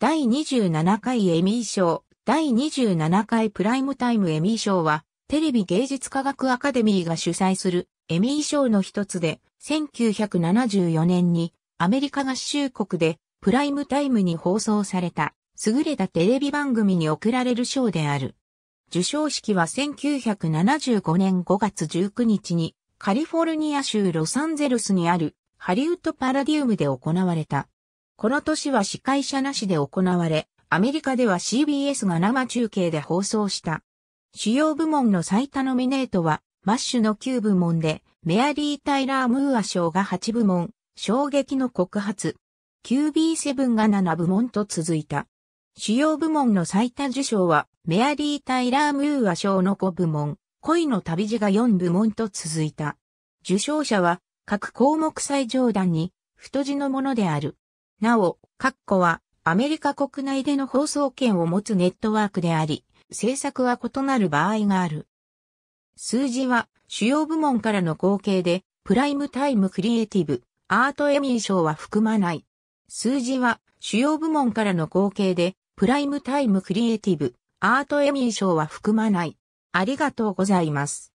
第27回エミー賞、第27回プライムタイムエミー賞は、テレビ芸術科学アカデミーが主催するエミー賞の一つで、1974年にアメリカ合衆国でプライムタイムに放送された優れたテレビ番組に贈られる賞である。受賞式は1975年5月19日にカリフォルニア州ロサンゼルスにあるハリウッドパラディウムで行われた。この年は司会者なしで行われ、アメリカでは CBS が生中継で放送した。主要部門の最多ノミネートは、マッシュの9部門で、メアリー・タイラー・ムーア賞が8部門、衝撃の告発、QB7 が7部門と続いた。主要部門の最多受賞は、メアリー・タイラー・ムーア賞の5部門、恋の旅路が4部門と続いた。受賞者は、各項目最上段に、太字のものである。なお、カッコはアメリカ国内での放送権を持つネットワークであり、制作は異なる場合がある。数字は主要部門からの合計で、プライムタイムクリエイティブ、アートエミー賞は含まない。数字は主要部門からの合計で、プライムタイムクリエイティブ、アートエミー賞は含まない。ありがとうございます。